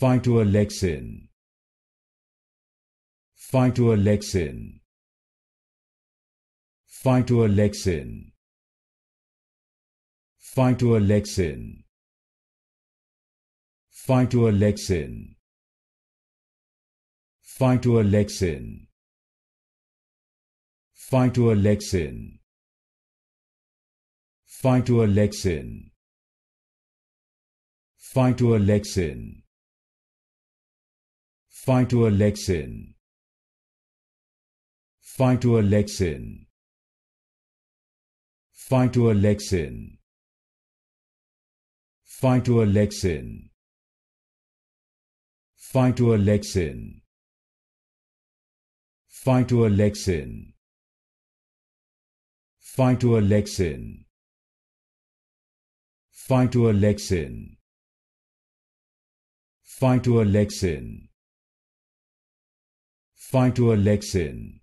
Phytoalexin. Phytoalexin. Phytoalexin. Phytoalexin. Phytoalexin. Phytoalexin. Phytoalexin. Phytoalexin. Phytoalexin phytoalexin phytoalexin phytoalexin phytoalexin phytoalexin phytoalexin phytoalexin phytoalexin phytoalexin Phytoalexin